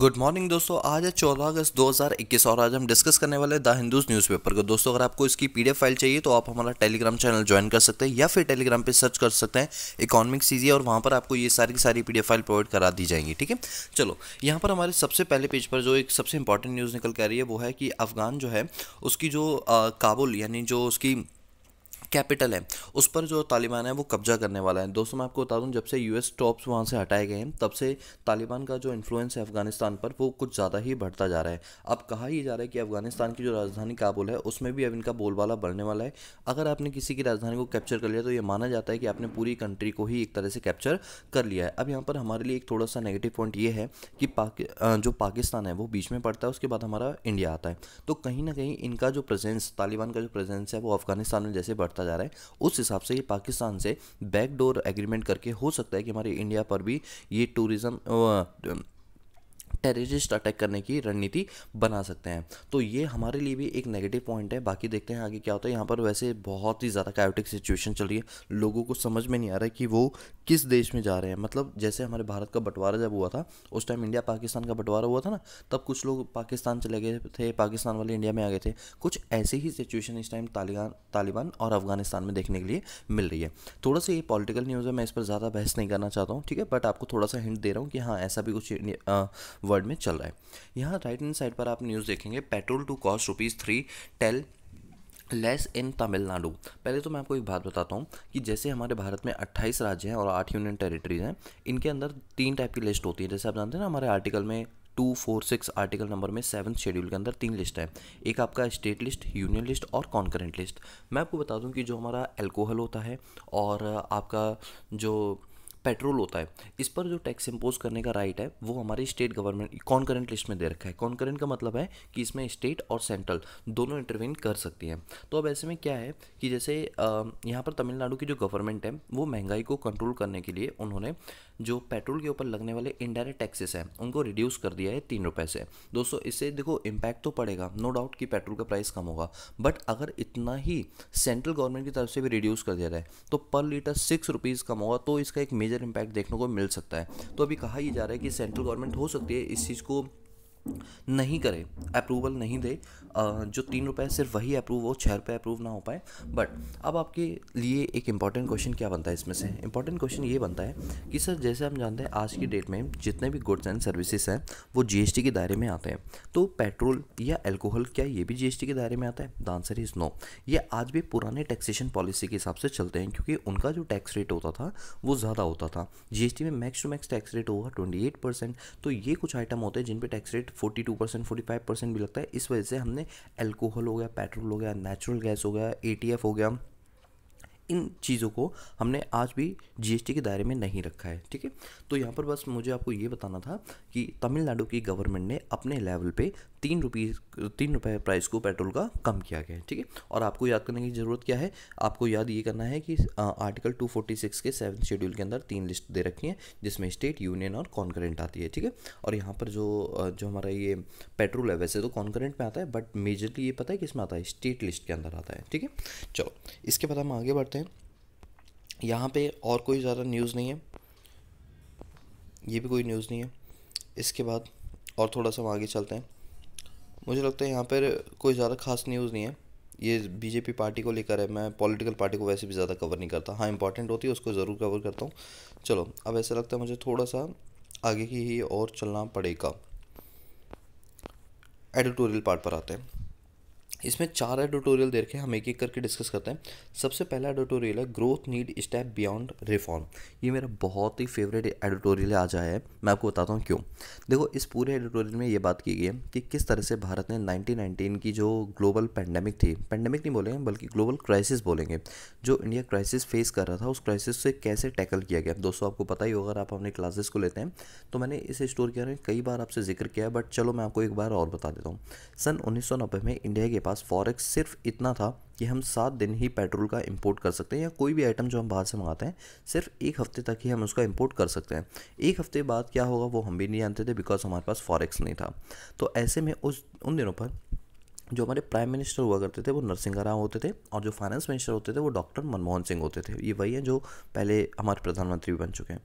good morning दोस्तों आज है चौदह अगस्त 2021 और आज हम डिस्कस करने वाले द हिंदूज न्यूज़पेपर को दोस्तों अगर आपको इसकी पीडीएफ फाइल चाहिए तो आप हमारा टेलीग्राम चैनल ज्वाइन कर सकते हैं या फिर टेलीग्राम पे सर्च कर सकते हैं इकोनॉमिक सीजी और वहाँ पर आपको ये सारी की सारी पीडीएफ फाइल प्रोवाइड करा दी जाएंगी ठीक है चलो यहाँ पर हमारे सबसे पहले पेज पर जो एक सबसे इंपॉर्टेंट न्यूज़ निकल के आ रही है वो है कि अफगान जो है उसकी जो काबुल यानी जो उसकी कैपिटल है उस पर जो तालिबान है वो कब्जा करने वाला है दोस्तों मैं आपको बता दूं जब से यूएस टॉप्स वहाँ से हटाए गए हैं तब से तालिबान का जो इन्फ्लुएंस है अफगानिस्तान पर वो कुछ ज़्यादा ही बढ़ता जा रहा है अब कहा ही जा रहा है कि अफगानिस्तान की जो राजधानी काबुल है उसमें भी अब इनका बोलबाला बढ़ने वाला है अगर आपने किसी की राजधानी को कैप्चर कर लिया तो ये माना जाता है कि आपने पूरी कंट्री को ही एक तरह से कैप्चर कर लिया है अब यहाँ पर हमारे लिए एक थोड़ा सा नेगेटिव पॉइंट ये है कि पाकि जो पाकिस्तान है वो बीच में पड़ता है उसके बाद हमारा इंडिया आता है तो कहीं ना कहीं इनका जो प्रेजेंस तालिबान का जो प्रेजेंस है वो अफगानिस्तान में जैसे बढ़ता बढ़ता जा रहा है उस हिसाब से ये पाकिस्तान से बैकडोर एग्रीमेंट करके हो सकता है कि हमारे इंडिया पर भी ये टूरिज़्म टेररिस्ट अटैक करने की रणनीति बना सकते हैं तो ये हमारे लिए भी एक नेगेटिव पॉइंट है बाकी देखते हैं आगे क्या होता है यहाँ पर वैसे बहुत ही ज़्यादा कायोटिक सिचुएशन चल रही है लोगों को समझ में नहीं आ रहा है कि वो किस देश में जा रहे हैं मतलब जैसे हमारे भारत का बंटवारा जब हुआ था उस टाइम इंडिया पाकिस्तान का बंटवारा हुआ था ना तब कुछ लोग पाकिस्तान चले गए थे पाकिस्तान वाले इंडिया में आ गए थे कुछ ऐसे ही सिचुएशन इस टाइम तालिबान तालिबान और अफगानिस्तान में देखने के लिए मिल रही है थोड़ा सा ये पॉलिटिकल न्यूज़ है मैं इस पर ज़्यादा बहस नहीं करना चाहता हूँ ठीक है बट आपको थोड़ा सा हिंट दे रहा हूँ कि हाँ ऐसा भी कुछ वर्ल्ड में चल रहा है यहाँ राइट हैंड साइड पर आप न्यूज़ देखेंगे petrol to cost rupees three tell less in Tamil Nadu पहले तो मैं आपको एक बात बताता हूँ कि जैसे हमारे भारत में 28 राज्य हैं और आठ यूनियन टेरिटरीज हैं इनके अंदर तीन टाइप की लिस्ट होती है जैसे आप जानते हैं ना हमारे आर्टिकल में two four six article number में सेवन शेड्यूल के अंदर तीन लिस्ट है एक आपका स्टेट लिस्ट यूनियन लिस्ट और कॉन्करेंट लिस्ट मैं आपको बता दूं कि जो हमारा एल्कोहल होता है और आपका जो पेट्रोल होता है इस पर जो टैक्स इम्पोज करने का राइट है वो हमारी स्टेट गवर्नमेंट कॉन्करेंट लिस्ट में दे रखा है कॉन्करेंट का मतलब है कि इसमें स्टेट और सेंट्रल दोनों इंटरवीन कर सकती हैं तो अब ऐसे में क्या है कि जैसे यहाँ पर तमिलनाडु की जो गवर्नमेंट है वो महंगाई को कंट्रोल करने के लिए उन्होंने जो पेट्रोल के ऊपर लगने वाले इनडायरेक्ट टैक्सेस हैं उनको रिड्यूस कर दिया है तीन रुपये से दोस्तों इससे देखो इम्पैक्ट तो पड़ेगा नो डाउट कि पेट्रोल का प्राइस कम होगा बट अगर इतना ही सेंट्रल गवर्नमेंट की तरफ से भी रिड्यूस कर दिया जाए तो पर लीटर सिक्स रुपीज़ कम होगा तो इसका एक मेजर मेजर इम्पैक्ट देखने को मिल सकता है तो अभी कहा ही जा रहा है कि सेंट्रल गवर्नमेंट हो सकती है इस चीज़ को नहीं करे अप्रूवल नहीं दे जो तीन रुपए सिर्फ वही अप्रूव हो छः रुपये अप्रूव ना हो पाए बट अब आपके लिए एक इम्पॉर्टेंट क्वेश्चन क्या बनता है इसमें से इम्पॉर्टेंट क्वेश्चन ये बनता है कि सर जैसे हम जानते हैं आज की डेट में जितने भी गुड्स एंड सर्विसेज हैं वो जीएसटी के दायरे में आते हैं तो पेट्रोल या एल्कोहल क्या ये भी जीएसटी के दायरे में आता है द आंसर इज़ नो ये आज भी पुराने टैक्सेशन पॉलिसी के हिसाब से चलते हैं क्योंकि उनका जो टैक्स रेट होता था वो ज़्यादा होता था जीएसटी में max to max tax rate होगा ट्वेंटी तो ये कुछ आइटम होते हैं जिन पर tax rate forty two percent forty five percent भी लगता है इस वजह से हमने एल्कोहल हो गया पेट्रोल हो गया नेचुरल गैस हो गया ए हो गया इन चीज़ों को हमने आज भी जीएसटी के दायरे में नहीं रखा है ठीक है तो यहाँ पर बस मुझे आपको ये बताना था कि तमिलनाडु की गवर्नमेंट ने अपने लेवल पे तीन रुपीज़ तीन रुपये प्राइस को पेट्रोल का कम किया गया है ठीक है और आपको याद करने की ज़रूरत क्या है आपको याद ये करना है कि आर्टिकल 246 के सेवन शेड्यूल के अंदर तीन लिस्ट दे रखी हैं जिसमें स्टेट यूनियन और कॉन्करेंट आती है ठीक है और यहाँ पर जो जो हमारा ये पेट्रोल है वैसे तो कॉन्करेंट में आता है बट मेजरली ये पता है इसमें आता है स्टेट लिस्ट के अंदर आता है ठीक है चलो इसके बाद हम आगे बढ़ते हैं यहाँ पे और कोई ज़्यादा न्यूज़ नहीं है ये भी कोई न्यूज़ नहीं है इसके बाद और थोड़ा सा हम आगे चलते हैं मुझे लगता है यहाँ पर कोई ज़्यादा खास न्यूज़ नहीं है ये बीजेपी पार्टी को लेकर है मैं पॉलिटिकल पार्टी को वैसे भी ज़्यादा कवर नहीं करता हाँ इंपॉर्टेंट होती है उसको ज़रूर कवर करता हूँ चलो अब ऐसा लगता है मुझे थोड़ा सा आगे की ही और चलना पड़ेगा एडिटोरियल पार्ट पर आते हैं इसमें चार एडिटोरियल देख के हम एक एक करके डिस्कस करते हैं सबसे पहला एडिटोरियल है growth need step beyond reform ये मेरा बहुत ही फेवरेट एडिटोरियल आज आया है मैं आपको बताता हूँ क्यों देखो इस पूरे एडिटोरियल में ये बात की गई है कि किस तरह से भारत ने नाइनटीन की जो ग्लोबल पैंडेमिक थी पैंडमिक नहीं बोलेंगे बल्कि ग्लोबल क्राइसिस बोलेंगे जो इंडिया क्राइसिस फेस कर रहा था उस क्राइसिस से कैसे टैकल किया गया दोस्तों आपको पता ही होगा अगर आप अपने क्लासेस को लेते हैं तो मैंने इस स्टोर के बारे में कई बार आपसे जिक्र किया है बट चलो मैं आपको एक बार और बता देता हूँ सन उन्नीस में इंडिया के पास पास फॉरेक्स सिर्फ इतना था कि हम सात दिन ही पेट्रोल का इंपोर्ट कर सकते हैं या कोई भी आइटम जो हम बाहर से मंगाते हैं सिर्फ एक हफ्ते तक ही हम उसका इंपोर्ट कर सकते हैं एक हफ्ते बाद क्या होगा वो हम भी नहीं जानते थे बिकॉज हमारे पास फॉरेक्स नहीं था तो ऐसे में उस उन दिनों पर जो हमारे प्राइम मिनिस्टर हुआ करते थे वो नरसिंह राव होते थे और जो फाइनेंस मिनिस्टर होते थे वो डॉक्टर मनमोहन सिंह होते थे ये वही हैं जो पहले हमारे प्रधानमंत्री भी बन चुके हैं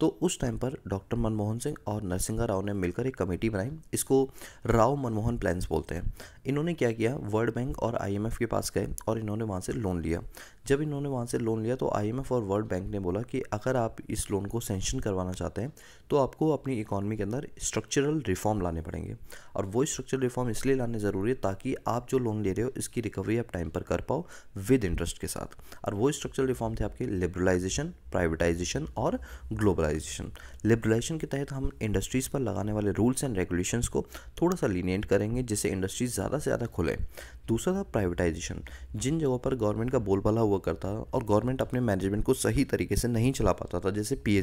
तो उस टाइम पर डॉक्टर मनमोहन सिंह और नरसिंह राव ने मिलकर एक कमेटी बनाई इसको राव मनमोहन प्लान्स बोलते हैं इन्होंने क्या किया वर्ल्ड बैंक और आई के पास गए और इन्होंने वहाँ से लोन लिया जब इन्होंने वहाँ से लोन लिया तो आई और वर्ल्ड बैंक ने बोला कि अगर आप इस लोन को सेंशन करवाना चाहते हैं तो आपको अपनी इकोनॉमी के अंदर स्ट्रक्चरल रिफॉर्म लाने पड़ेंगे और वो स्ट्रक्चरल रिफॉर्म इसलिए लाने ज़रूरी है ताकि कि आप जो लोन ले रहे हो इसकी रिकवरी आप टाइम पर कर पाओ विद इंटरेस्ट के साथ और वो स्ट्रक्चरल रिफॉर्म थे आपके लिबरलाइजेशन प्राइवेटाइजेशन और ग्लोबलाइजेशन लिबरलाइजेशन के तहत हम इंडस्ट्रीज़ पर लगाने वाले रूल्स एंड रेगुलेशन को थोड़ा सा लीनियंट करेंगे जिससे इंडस्ट्रीज ज़्यादा से ज़्यादा खुलें दूसरा था प्राइवेटाइजेशन जिन जगहों पर गवर्नमेंट का बोलबाला हुआ करता था और गवर्नमेंट अपने मैनेजमेंट को सही तरीके से नहीं चला पाता था जैसे पी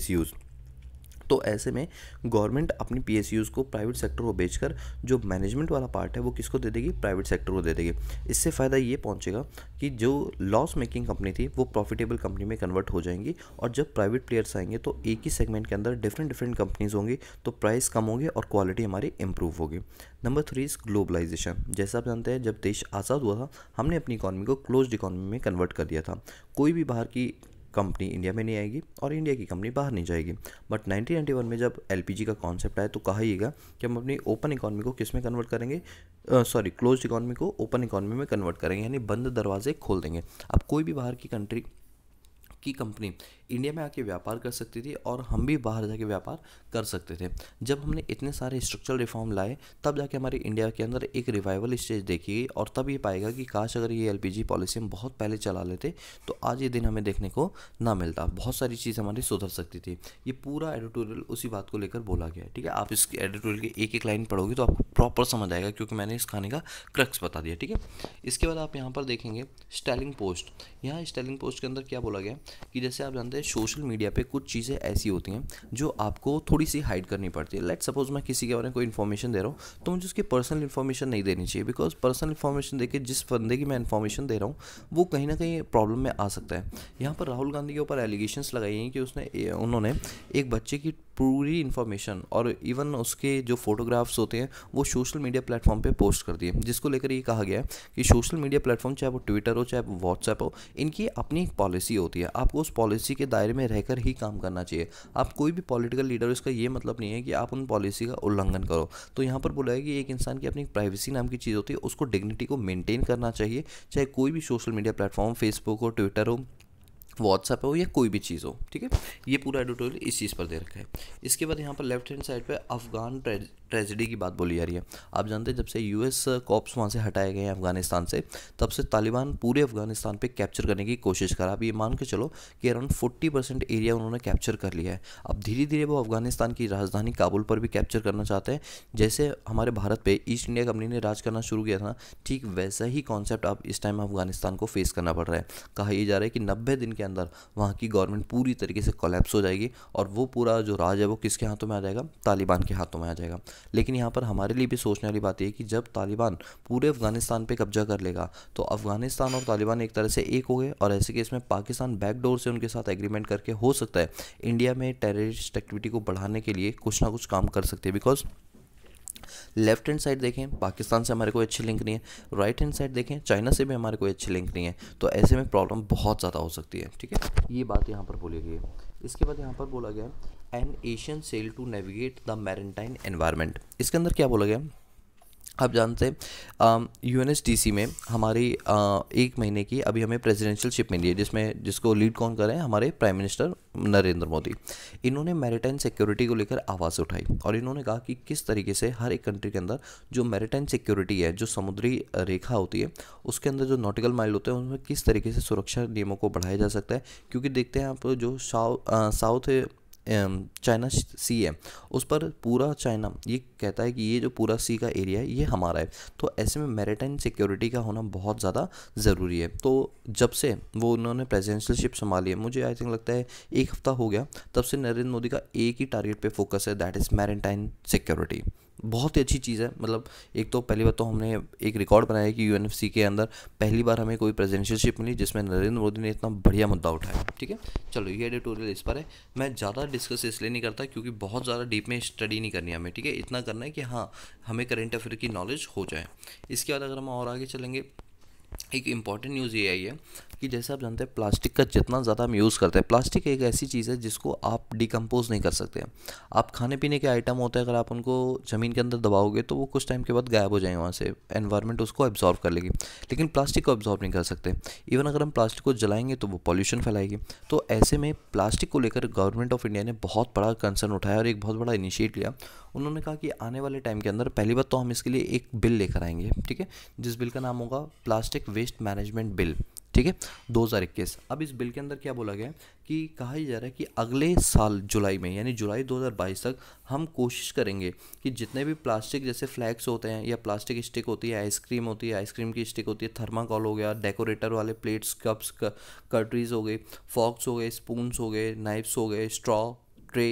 तो ऐसे में गवर्नमेंट अपनी पी को प्राइवेट सेक्टर को बेचकर जो मैनेजमेंट वाला पार्ट है वो किसको दे देगी प्राइवेट सेक्टर को दे देगी इससे फ़ायदा ये पहुँचेगा कि जो लॉस मेकिंग कंपनी थी वो प्रॉफिटेबल कंपनी में कन्वर्ट हो जाएंगी और जब प्राइवेट प्लेयर्स आएंगे तो एक ही सेगमेंट के अंदर डिफरेंट डिफरेंट कंपनीज होंगी तो प्राइस कम होंगे और क्वालिटी हमारी इंप्रूव होगी नंबर थ्री इज़ ग्लोबलाइजेशन जैसा आप जानते हैं जब देश आज़ाद हुआ था हमने अपनी इकॉनमी को क्लोज इकॉनमी में कन्वर्ट कर दिया था कोई भी बाहर की कंपनी इंडिया में नहीं आएगी और इंडिया की कंपनी बाहर नहीं जाएगी बट 1991 में जब एल का कॉन्सेप्ट आया तो कहा गया कि हम अपनी ओपन इकॉनमी को किस में कन्वर्ट करेंगे सॉरी क्लोज इकॉनमी को ओपन इकॉनमी में कन्वर्ट करेंगे यानी बंद दरवाजे खोल देंगे अब कोई भी बाहर की कंट्री की कंपनी इंडिया में आके व्यापार कर सकती थी और हम भी बाहर जाके व्यापार कर सकते थे जब हमने इतने सारे स्ट्रक्चरल रिफॉर्म लाए तब जाके हमारे इंडिया के अंदर एक रिवाइवल स्टेज देखी गई और तब ये पाएगा कि काश अगर ये एल पॉलिसी हम बहुत पहले चला लेते तो आज ये दिन हमें देखने को ना मिलता बहुत सारी चीज़ हमारी सुधर सकती थी ये पूरा एडिटोरियल उसी बात को लेकर बोला गया ठीक है आप इसके एडिटोरियल की एक एक लाइन पढ़ोगे तो आपको प्रॉपर समझ आएगा क्योंकि मैंने इस खाने का क्रक्स बता दिया ठीक है इसके बाद आप यहाँ पर देखेंगे स्टेलिंग पोस्ट यहाँ स्टेलिंग पोस्ट के अंदर क्या बोला गया कि जैसे आप जानते हैं सोशल मीडिया पे कुछ चीज़ें ऐसी होती हैं जो आपको थोड़ी सी हाइड करनी पड़ती है लेट सपोज मैं किसी के बारे में कोई इन्फॉर्मेशन दे रहा हूँ तो मुझे उसकी पर्सनल इन्फॉर्मेशन नहीं देनी चाहिए बिकॉज पर्सनल इन्फॉर्मेशन देकर जिस बंदे की मैं इन्फॉर्मेशन दे रहा हूँ वो कहीं ना कहीं प्रॉब्लम में आ सकता है यहाँ पर राहुल गांधी के ऊपर एलिगेशन लगाई हैं कि उसने उन्होंने एक बच्चे की पूरी इन्फॉर्मेशन और इवन उसके जो फोटोग्राफ्स होते हैं वो सोशल मीडिया प्लेटफॉर्म पे पोस्ट कर दिए जिसको लेकर ये कहा गया है कि सोशल मीडिया प्लेटफॉर्म चाहे वो ट्विटर हो चाहे वो व्हाट्सएप हो इनकी अपनी एक पॉलिसी होती है आपको उस पॉलिसी के दायरे में रहकर ही काम करना चाहिए आप कोई भी पॉलिटिकल लीडर इसका ये मतलब नहीं है कि आप उन पॉलिसी का उल्लंघन करो तो यहाँ पर बोला है कि एक इंसान की अपनी प्राइवेसी नाम की चीज़ होती है उसको डिग्निटी को मेनटेन करना चाहिए चाहे कोई भी सोशल मीडिया प्लेटफॉर्म फेसबुक हो ट्विटर हो व्हाट्सएप हो या कोई भी चीज़ हो ठीक है ये पूरा एडिटोरियल इस चीज़ पर दे रखा है इसके बाद यहाँ पर लेफ्ट हैंड साइड पर अफगान ट्रेजिडी की बात बोली जा रही है आप जानते हैं जब से यूएस कॉप्स uh, वहाँ से हटाए गए हैं अफगानिस्तान से तब से तालिबान पूरे अफगानिस्तान पे कैप्चर करने की कोशिश करा आप ये मान के चलो कि अराउंड फोर्टी परसेंट एरिया उन्होंने कैप्चर कर लिया है अब धीरे धीरे वो अफगानिस्तान की राजधानी काबुल पर भी कैप्चर करना चाहते हैं जैसे हमारे भारत पर ईस्ट इंडिया कंपनी ने राज करना शुरू किया था ठीक वैसा ही कॉन्सेप्ट अब इस टाइम अफगानिस्तान को फेस करना पड़ रहा है कहा यह जा रहा है कि नब्बे दिन के अंदर वहाँ की गवर्नमेंट पूरी तरीके से कोलेप्स हो जाएगी और वो पूरा जो राज है वो किसके हाथों में आ जाएगा तालिबान के हाथों में आ जाएगा लेकिन यहाँ पर हमारे लिए भी सोचने वाली बात यह कि जब तालिबान पूरे अफगानिस्तान पर कब्जा कर लेगा तो अफगानिस्तान और तालिबान एक तरह से एक हो गए और ऐसे केस में पाकिस्तान बैकडोर से उनके साथ एग्रीमेंट करके हो सकता है इंडिया में टेररिस्ट एक्टिविटी को बढ़ाने के लिए कुछ ना कुछ काम कर सकते हैं बिकॉज लेफ्ट हैंड साइड देखें पाकिस्तान से हमारे कोई अच्छी लिंक नहीं है राइट हैंड साइड देखें चाइना से भी हमारे कोई अच्छी लिंक नहीं है तो ऐसे में प्रॉब्लम बहुत ज़्यादा हो सकती है ठीक है ये बात यहाँ पर बोली गई है इसके बाद यहाँ पर बोला गया an Asian cell to navigate the maritime environment इसके अंदर क्या बोला गया आप जानते हैं U N S D C में हमारी आ, एक महीने की अभी हमें प्रेसिडेंशियल शिप मिली है जिसमें जिसको लीड कौन कर रहे हैं हमारे प्राइम मिनिस्टर नरेंद्र मोदी इन्होंने मैरिटाइन सिक्योरिटी को लेकर आवाज़ उठाई और इन्होंने कहा कि किस तरीके से हर एक कंट्री के अंदर जो मैरिटाइन सिक्योरिटी है जो समुद्री रेखा होती है उसके अंदर जो नॉटिकल माइल होते हैं उनमें किस तरीके से सुरक्षा नियमों को बढ़ाया जा सकता है क्योंकि देखते हैं आप जो साउथ चाइना सी है उस पर पूरा चाइना ये कहता है कि ये जो पूरा सी का एरिया है ये हमारा है तो ऐसे में मेरेटाइन सिक्योरिटी का होना बहुत ज़्यादा ज़रूरी है तो जब से वो उन्होंने प्रेसिडेंशियलशिप संभाली है मुझे आई थिंक लगता है एक हफ्ता हो गया तब से नरेंद्र मोदी का एक ही टारगेट पर फोकस है दैट इज़ मेरेटाइन सिक्योरिटी बहुत ही अच्छी चीज़ है मतलब एक तो पहली बार तो हमने एक रिकॉर्ड बनाया कि यू के अंदर पहली बार हमें कोई प्रेजेंशियलशिप मिली जिसमें नरेंद्र मोदी ने इतना बढ़िया मुद्दा उठाया ठीक है चलो ये एडिटोरियल इस पर है मैं ज़्यादा डिस्कस इसलिए नहीं करता क्योंकि बहुत ज़्यादा डीप में स्टडी नहीं करनी हमें ठीक है इतना करना है कि हाँ हमें करेंट अफेयर की नॉलेज हो जाए इसके बाद अगर हम और आगे चलेंगे एक इम्पॉर्टेंट न्यूज़ ये आई है कि जैसे आप जानते हैं प्लास्टिक का जितना ज़्यादा हम यूज़ करते हैं प्लास्टिक एक ऐसी चीज़ है जिसको आप डिकम्पोज नहीं कर सकते आप खाने पीने के आइटम होते हैं अगर आप उनको ज़मीन के अंदर दबाओगे तो वो कुछ टाइम के बाद गायब हो जाएंगे वहाँ से एनवायरनमेंट उसको एब्जॉर्व कर लेगी लेकिन प्लास्टिक को एब्जॉर्व नहीं कर सकते इवन अगर हम प्लास्टिक को जलाएंगे तो वो पॉल्यूशन फैलाएगी तो ऐसे में प्लास्टिक को लेकर गवर्नमेंट ऑफ इंडिया ने बहुत बड़ा कंसर्न उठाया और एक बहुत बड़ा इनिशिएट लिया उन्होंने कहा कि आने वाले टाइम के अंदर पहली बार तो हम इसके लिए एक बिल लेकर आएंगे ठीक है जिस बिल का नाम होगा प्लास्टिक वेस्ट मैनेजमेंट बिल ठीक है दो हज़ार इक्कीस अब इस बिल के अंदर क्या बोला गया कि कहा ही जा रहा है कि अगले साल जुलाई में यानी जुलाई 2022 तक हम कोशिश करेंगे कि जितने भी प्लास्टिक जैसे फ्लैग्स होते हैं या प्लास्टिक स्टिक होती है आइसक्रीम होती है आइसक्रीम की स्टिक होती है थर्माकॉल हो गया डेकोरेटर वाले प्लेट्स कप्स कटरीज हो गए फॉक्स हो गए स्पून्स हो गए नाइफ्स हो गए straw tray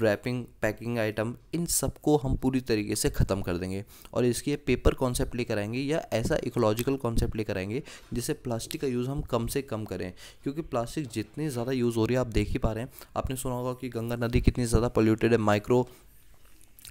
wrapping packing item इन सबको हम पूरी तरीके से ख़त्म कर देंगे और इसके पेपर कॉन्सेप्ट लेकर आएंगे या ऐसा इकोलॉजिकल कॉन्सेप्ट लेकर आएंगे जिससे प्लास्टिक का यूज़ हम कम से कम करें क्योंकि प्लास्टिक जितनी ज़्यादा यूज़ हो रही है आप देख ही पा रहे हैं आपने सुना होगा कि गंगा नदी कितनी ज़्यादा पोल्यूटेड है माइक्रो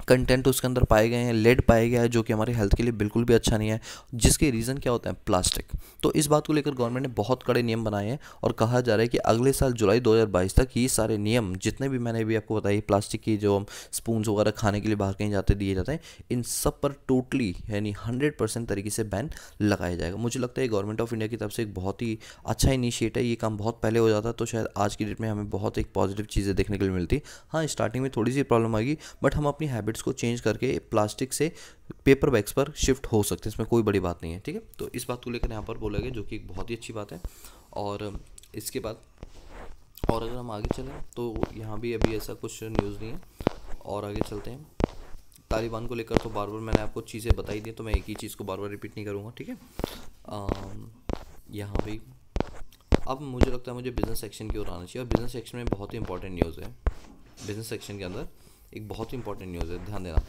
कंटेंट उसके अंदर पाए गए हैं लेड पाया गया है जो कि हमारे हेल्थ के लिए बिल्कुल भी अच्छा नहीं है जिसके रीज़न क्या होते हैं प्लास्टिक तो इस बात को लेकर गवर्नमेंट ने बहुत कड़े नियम बनाए हैं और कहा जा रहा है कि अगले साल जुलाई 2022 तक ये सारे नियम जितने भी मैंने अभी आपको बताई प्लास्टिक की जो हम स्पून वगैरह खाने के लिए बाहर कहीं जाते दिए जाते हैं इन सब पर टोटली यानी हंड्रेड तरीके से बैन लगाया जाएगा मुझे लगता है गवर्नमेंट ऑफ इंडिया की तरफ से एक बहुत ही अच्छा इनिशिएट है ये काम बहुत पहले हो जाता तो शायद आज की डेट में हमें बहुत एक पॉजिटिव चीज़ें देखने के लिए मिलती हाँ स्टार्टिंग में थोड़ी सी प्रॉब्लम आएगी बट हम अपनी हैबिट्स को चेंज करके प्लास्टिक से पेपर बैग्स पर शिफ्ट हो सकते हैं इसमें कोई बड़ी बात नहीं है ठीक है तो इस बात को लेकर यहाँ पर बोला गया जो कि एक बहुत ही अच्छी बात है और इसके बाद और अगर हम आगे चलें तो यहाँ भी अभी ऐसा कुछ न्यूज़ नहीं है और आगे चलते हैं तालिबान को लेकर तो बार बार मैंने आपको चीज़ें बताई दी तो मैं एक ही चीज़ को बार बार रिपीट नहीं करूँगा ठीक है यहाँ भी अब मुझे लगता है मुझे बिज़नेस सेक्शन की ओर आना चाहिए और बिज़नेस सेक्शन में बहुत ही इंपॉर्टेंट न्यूज़ है बिज़नेस सेक्शन के अंदर एक बहुत ही इंपॉर्टेंट न्यूज़ है ध्यान देना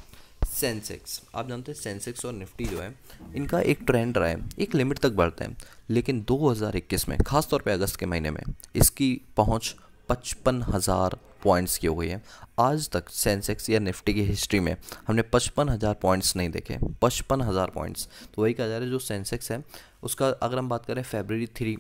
सेंसेक्स आप जानते हैं सेंसेक्स और निफ्टी जो है इनका एक ट्रेंड रहा है एक लिमिट तक बढ़ता है लेकिन 2021 में खासतौर पे अगस्त के महीने में इसकी पहुंच पचपन हज़ार पॉइंट्स की हो गई है आज तक सेंसेक्स या निफ्टी की हिस्ट्री में हमने पचपन हज़ार पॉइंट्स नहीं देखे पचपन हज़ार पॉइंट्स तो वही कहा जा रहा है जो सेंसेक्स है उसका अगर हम बात करें फेबररी थ्री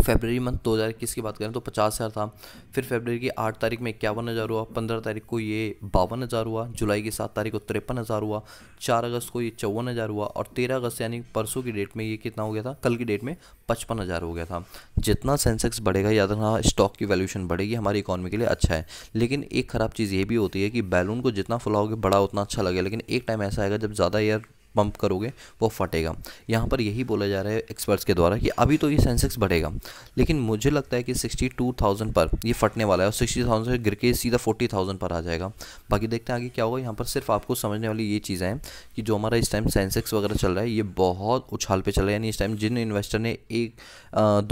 फेबररी मंथ दो हज़ार इक्कीस की बात करें तो पचास हज़ार था फिर फेबररी की आठ तारीख में इक्यावन हज़ार हुआ पंद्रह तारीख को ये बावन हज़ार हुआ जुलाई की सात तारीख को तिरपन हज़ार हुआ चार अगस्त को ये चौवन हज़ार हुआ और तेरह अगस्त यानी परसों की डेट में ये कितना हो गया था कल की डेट में पचपन हज़ार हो गया था जितना सेंसेक्स बढ़ेगा याद रखना तो स्टॉक की वैल्यूशन बढ़ेगी हमारी इकॉनमी के लिए अच्छा है लेकिन एक ख़राब चीज़ ये भी होती है कि बैलून को जितना फुलाओगे बड़ा उतना अच्छा लगेगा लेकिन एक टाइम ऐसा आएगा जब ज़्यादा एयर पंप करोगे वो फटेगा यहाँ पर यही बोला जा रहा है एक्सपर्ट्स के द्वारा कि अभी तो ये सेंसेक्स बढ़ेगा लेकिन मुझे लगता है कि सिक्सटी टू थाउजेंड पर ये फटने वाला है और सिक्सटी थाउजेंड से गिर के सीधा फोर्टी थाउजेंड पर आ जाएगा बाकी देखते हैं आगे क्या होगा यहाँ पर सिर्फ आपको समझने वाली ये चीज़ें हैं कि जो हमारा इस टाइम सेंसेक्स वगैरह चल रहा है ये बहुत उछाल पर चल रहा है यानी इस टाइम जिन इन्वेस्टर ने एक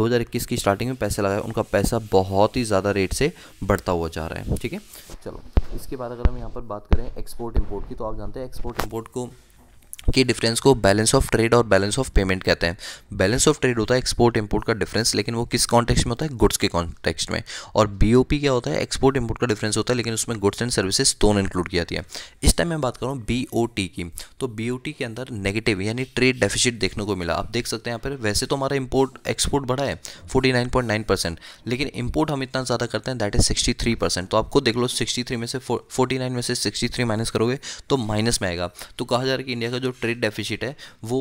दो की स्टार्टिंग में पैसे लगाए उनका पैसा बहुत ही ज़्यादा रेट से बढ़ता हुआ जा रहा है ठीक है चलो इसके बाद अगर हम यहाँ पर बात करें एक्सपोर्ट इम्पोर्ट की तो आप जानते हैं एक्सपोर्ट इम्पोर्ट को कि डिफरेंस को बैलेंस ऑफ ट्रेड और बैलेंस ऑफ पेमेंट कहते हैं बैलेंस ऑफ ट्रेड होता है एक्सपोर्ट इंपोर्ट का डिफरेंस लेकिन वो किस कॉन्टेक्स्ट में होता है गुड्स के कॉन्टेक्स्ट में और बीओपी क्या होता है एक्सपोर्ट इंपोर्ट का डिफरेंस होता है लेकिन उसमें गुड्स एंड सर्विसेज दोनों इंक्लूड किया जाती है इस टाइम मैं बात करूँ बी की तो बी के अंदर नेगेटिव यानी ट्रेड डेफिसिट देखने को मिला आप देख सकते हैं यहाँ पर वैसे तो हमारा इम्पोर्ट एक्सपोर्ट बढ़ा है forty nine point nine percent लेकिन इम्पोर्ट हम इतना ज़्यादा करते हैं that is sixty three percent तो आपको देख लो सिक्सटी थ्री में से फोर्टी नाइन में से सिक्सटी थ्री माइनस करोगे तो माइनस में आएगा तो कहा जा रहा है कि इंडिया का जो ट्रेड डेफिसिट है वो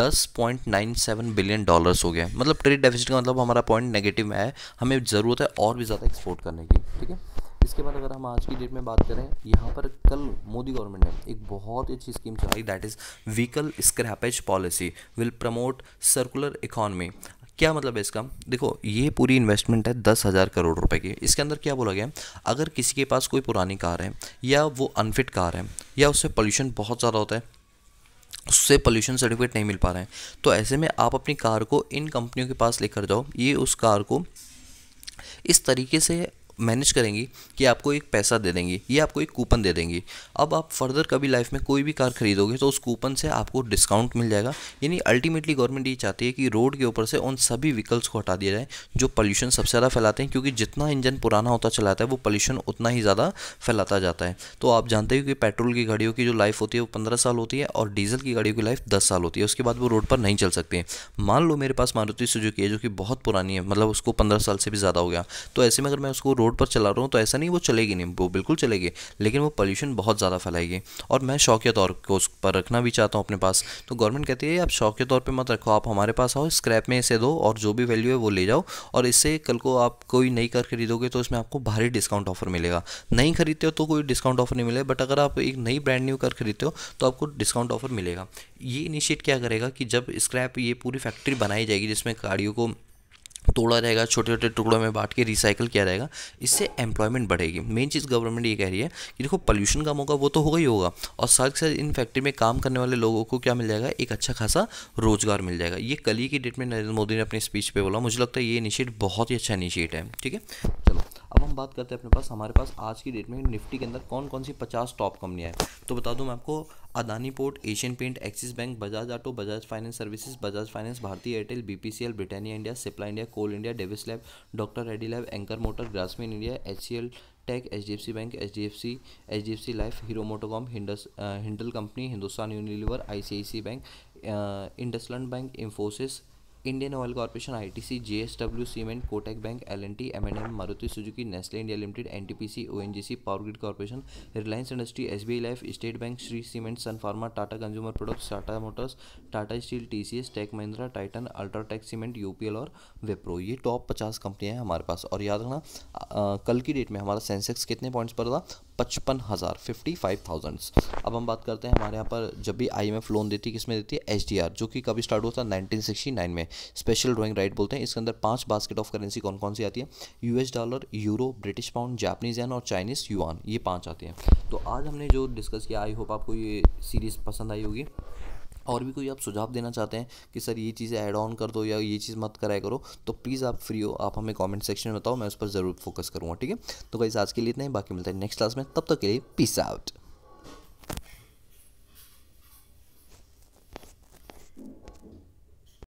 10.97 बिलियन डॉलर्स हो गया मतलब ट्रेड डेफिसिट का मतलब हमारा पॉइंट नेगेटिव में है हमें ज़रूरत है और भी ज़्यादा एक्सपोर्ट करने की ठीक है इसके बाद अगर हम आज की डेट में बात करें यहाँ पर कल मोदी गवर्नमेंट ने एक बहुत ही अच्छी स्कीम चलाई that is vehicle scrappage policy will promote circular economy क्या मतलब है इसका देखो ये पूरी इन्वेस्टमेंट है दस हज़ार करोड़ रुपए की इसके अंदर क्या बोला गया अगर किसी के पास कोई पुरानी कार है या वो अनफिट कार है या उससे पोल्यूशन बहुत ज़्यादा होता है उससे पोल्यूशन सर्टिफिकेट नहीं मिल पा रहे हैं तो ऐसे में आप अपनी कार को इन कंपनियों के पास लेकर जाओ ये उस कार को इस तरीके से मैनेज करेंगी कि आपको एक पैसा दे देंगी ये आपको एक कूपन दे देंगी अब आप फर्दर कभी लाइफ में कोई भी कार खरीदोगे तो उस कूपन से आपको डिस्काउंट मिल जाएगा यानी अल्टीमेटली गवर्नमेंट ये चाहती है कि रोड के ऊपर से उन सभी व्हीकल्स को हटा दिया जाए जो पॉल्यूशन सबसे ज़्यादा फैलाते हैं क्योंकि जितना इंजन पुराना होता चलाता है वो पॉल्यूशन उतना ही ज़्यादा फैलाता जाता है तो आप जानते हो कि पेट्रोल की गाड़ियों की जो लाइफ होती है वो पंद्रह साल होती है और डीजल की गाड़ियों की लाइफ दस साल होती है उसके बाद वो रोड पर नहीं चल सकते मान लो मेरे पास मारुति सुजुकी है जो कि बहुत पुरानी है मतलब उसको पंद्रह साल से भी ज़्यादा हो गया तो ऐसे में अगर मैं उसको रोड रोड पर चला रहा हूँ तो ऐसा नहीं वो चलेगी नहीं वो बिल्कुल चलेगी लेकिन वो पॉल्यूशन बहुत ज़्यादा फैलाएगी और मैं शौकिया तौर को उस पर रखना भी चाहता हूँ अपने पास तो गवर्नमेंट कहती है आप शौक के तौर पर मत रखो आप हमारे पास आओ स्क्रैप में इसे दो और जो भी वैल्यू है वो ले जाओ और इससे कल को आप कोई नई कार खरीदोगे तो उसमें आपको भारी डिस्काउंट ऑफर मिलेगा नहीं खरीदते हो तो कोई डिस्काउंट ऑफर नहीं मिलेगा बट अगर आप एक नई ब्रांड न्यू कार खरीदते हो तो आपको डिस्काउंट ऑफर मिलेगा ये इनिशिएट क्या करेगा कि जब स्क्रैप ये पूरी फैक्ट्री बनाई जाएगी जिसमें गाड़ियों को तोड़ा रहेगा छोटे छोटे टुकड़ों में बांट के रिसाइकल किया जाएगा इससे एम्प्लॉयमेंट बढ़ेगी मेन चीज़ गवर्नमेंट ये कह रही है कि देखो पोल्यूशन कम होगा वो तो होगा ही होगा और साथ ही साथ इन फैक्ट्री में काम करने वाले लोगों को क्या मिल जाएगा एक अच्छा खासा रोजगार मिल जाएगा ये कल ही की डेट में नरेंद्र मोदी ने अपनी स्पीच पे बोला मुझे लगता है ये इनिशिएट बहुत ही अच्छा इनिशिएट है ठीक है चलो अब हम बात करते हैं अपने पास हमारे पास आज की डेट में निफ्टी के अंदर कौन कौन सी पचास टॉप कंपनियाँ हैं तो बता दूँ मैं आपको Adani Port Asian Paint Axis Bank Bajaj Auto Bajaj Finance Services Bajaj Finance Bharti Airtel BPCL Britannia India Cipla India Coal India Divi's Lab Doctor Reddy Lab एंकर Motor Grasim India H Tech H D F C Bank H D F C H D F C Life Hero MotoCorp हिंडस हिंडल company Hindustan Unilever I Bank IndusInd Bank Infosys Indian Oil Corporation ITC JSW Cement कोटेक bank LNT MNM Maruti Suzuki Nestle India Limited NTPC ONGC Power Grid Corporation Reliance Industry SBI Life State Bank Shri Cement Sun Pharma Tata Consumer Products Tata Motors Tata Steel TCS Tech Mahindra Titan UltraTech Cement UPL और विप्रो ये top पचास कंपनियाँ हैं हमारे पास और याद रखना कल की डेट में हमारा सेंसेक्स कितने पॉइंट्स पर था पचपन हज़ार फिफ्टी फाइव थाउजेंड्स अब हम बात करते हैं हमारे यहाँ पर जब भी आई एम लोन देती है किसमें देती है एच डी आर जो कि कभी स्टार्ट हुआ था नाइनटीन सिक्सटी नाइन में स्पेशल ड्राइंग राइट बोलते हैं इसके अंदर पाँच बास्केट ऑफ करेंसी कौन कौन सी आती है U S dollar euro British pound Japanese yen और चाइनीज़ यूआन ये पाँच आते हैं तो आज हमने जो डिस्कस किया आई होप आपको ये सीरीज़ पसंद आई होगी और भी कोई आप सुझाव देना चाहते हैं कि सर ये चीज़ें ऐड ऑन कर दो या ये चीज़ मत कराया करो तो प्लीज़ आप फ्री हो आप हमें कॉमेंट सेक्शन में बताओ मैं उस पर ज़रूर फोकस करूँगा ठीक है तो गाइज़ आज के लिए इतना ही बाकी मिलता है नेक्स्ट क्लास में तब तक के लिए पीस आउट